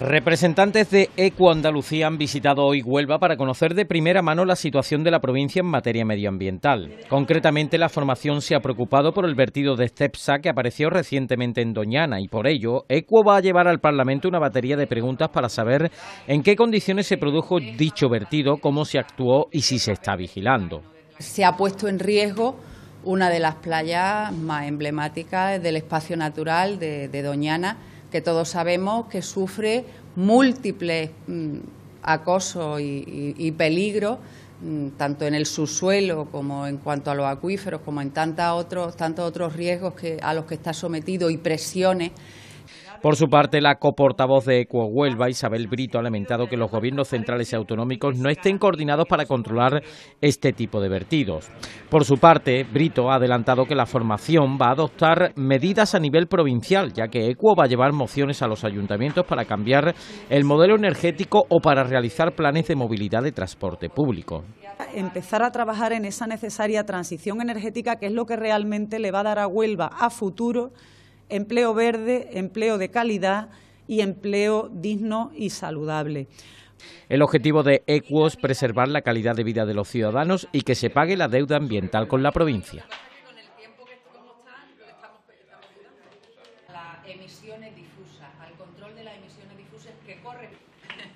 Representantes de Eco Andalucía han visitado hoy Huelva para conocer de primera mano la situación de la provincia en materia medioambiental. Concretamente, la formación se ha preocupado por el vertido de STEPSA que apareció recientemente en Doñana y por ello Eco va a llevar al Parlamento una batería de preguntas para saber en qué condiciones se produjo dicho vertido, cómo se actuó y si se está vigilando. Se ha puesto en riesgo una de las playas más emblemáticas del espacio natural de Doñana que todos sabemos que sufre múltiples mm, acosos y, peligros, mm, tanto en el subsuelo como en cuanto a los acuíferos, como en tantos otros, tantos otros riesgos que, a los que está sometido y presiones por su parte, la coportavoz de Huelva, Isabel Brito, ha lamentado que los gobiernos centrales y autonómicos no estén coordinados para controlar este tipo de vertidos. Por su parte, Brito ha adelantado que la formación va a adoptar medidas a nivel provincial, ya que Ecuo va a llevar mociones a los ayuntamientos para cambiar el modelo energético o para realizar planes de movilidad de transporte público. Empezar a trabajar en esa necesaria transición energética que es lo que realmente le va a dar a Huelva a futuro empleo verde, empleo de calidad y empleo digno y saludable. El objetivo de ECUO es preservar la calidad de vida de los ciudadanos y que se pague la deuda ambiental con la provincia. emisiones al control de las emisiones difusas que corren